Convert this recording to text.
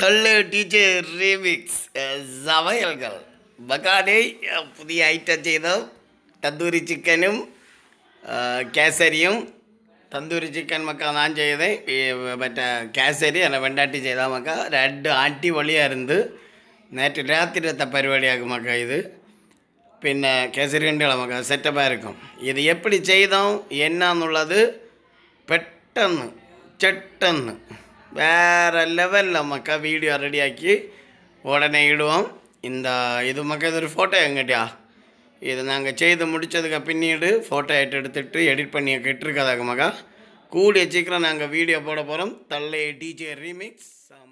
തള്ളു teacher remix സമയൽകൾ ബക്കാനെ പുതിയ item ചെയ്ത് തന്തൂരി ചിക്കനും കേസരിയും തന്തൂരി ചിക്കൻ മക്ക നാൻ ചെയ്ത് മറ്റേ കേസരി അല്ല വെണ്ടാട്ടി ചെയ്ത മക്ക രണ്ട് ആട്ടി അടിപൊളിയായിരുന്നു നേറ്റ് രാത്രിത്തെ പരിപാടിയാക്കും മക്ക ഇത് പിന്നെ കേസരി വണ്ടികൾ മക്ക സെറ്റപ്പായി ഇരിക്കും ഇത് എപ്പിടി ചെയ്തോ എന്നാന്നുള്ളത് പെട്ടെന്ന് ചെട്ടെന്ന് வேறு லெவலில் மக்கா வீடியோ ரெடியாக்கி உடனே இடுவோம் இந்த இது மக்கா இது ஒரு ஃபோட்டோ எங்கிட்டயா இது நாங்கள் செய்து முடித்ததுக்கு பின்னீடு ஃபோட்டோ எடுத்து எடுத்துகிட்டு எடிட் பண்ணி கெட்டிருக்காதாங்க மக்கா கூடிய சீக்கிரம் நாங்கள் வீடியோ போட போகிறோம் தள்ளை டிஜே ரீமிக்ஸ்